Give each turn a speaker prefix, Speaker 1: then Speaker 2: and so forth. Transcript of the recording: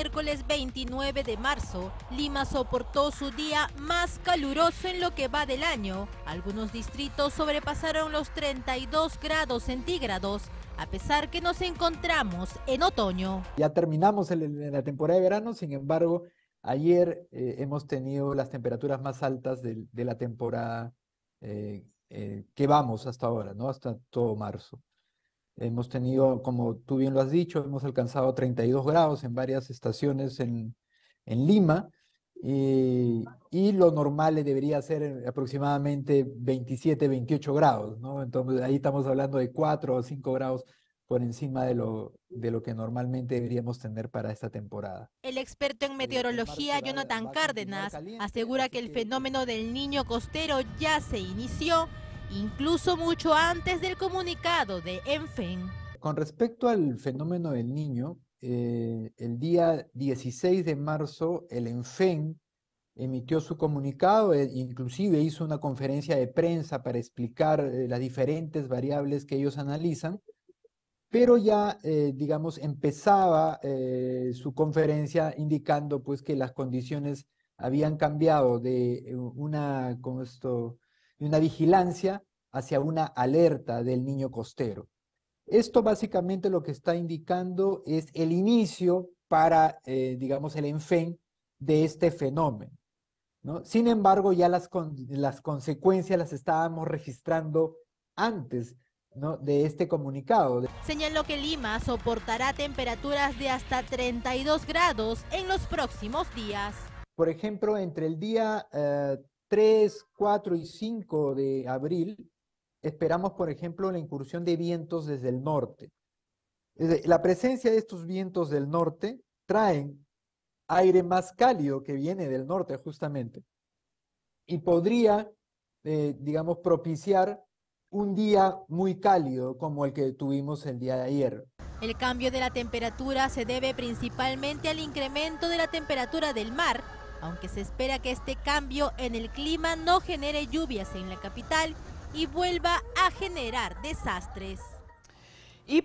Speaker 1: miércoles 29 de marzo, Lima soportó su día más caluroso en lo que va del año. Algunos distritos sobrepasaron los 32 grados centígrados, a pesar que nos encontramos en otoño.
Speaker 2: Ya terminamos la temporada de verano, sin embargo, ayer eh, hemos tenido las temperaturas más altas de, la temporada eh, eh, que vamos hasta ahora, ¿no? Hasta todo marzo. Hemos tenido, como tú bien lo has dicho, hemos alcanzado 32 grados en varias estaciones en, Lima y, y, lo normal debería ser aproximadamente 27, 28 grados, ¿no? Entonces ahí estamos hablando de 4 o 5 grados por encima de lo, de lo que normalmente deberíamos tener para esta temporada.
Speaker 1: El experto en meteorología Jonathan Cárdenas asegura que el fenómeno del niño costero ya se inició incluso mucho antes del comunicado de ENFEN.
Speaker 2: Con respecto al fenómeno del niño, eh, el día 16 de marzo el ENFEN emitió su comunicado, e inclusive hizo una conferencia de prensa para explicar eh, las diferentes variables que ellos analizan, pero ya, eh, digamos, empezaba su conferencia indicando pues que las condiciones habían cambiado de de una vigilancia hacia una alerta del niño costero. Esto básicamente lo que está indicando es el inicio para, eh, digamos, el enfén de este fenómeno. Sin embargo, ya las, las consecuencias las estábamos registrando antes de este comunicado.
Speaker 1: Señaló que Lima soportará temperaturas de hasta 32 grados en los próximos días.
Speaker 2: Por ejemplo, entre el día 3, eh, 4 y 5 de abril, Esperamos, por ejemplo, la incursión de vientos desde el norte. La presencia de estos vientos del norte traen aire más cálido que viene del norte justamente y podría, eh, digamos, propiciar un día muy cálido como el que tuvimos el día de ayer.
Speaker 1: El cambio de la temperatura se debe principalmente al incremento de la temperatura del mar, aunque se espera que este cambio en el clima no genere lluvias en la capital y vuelva a generar desastres. Y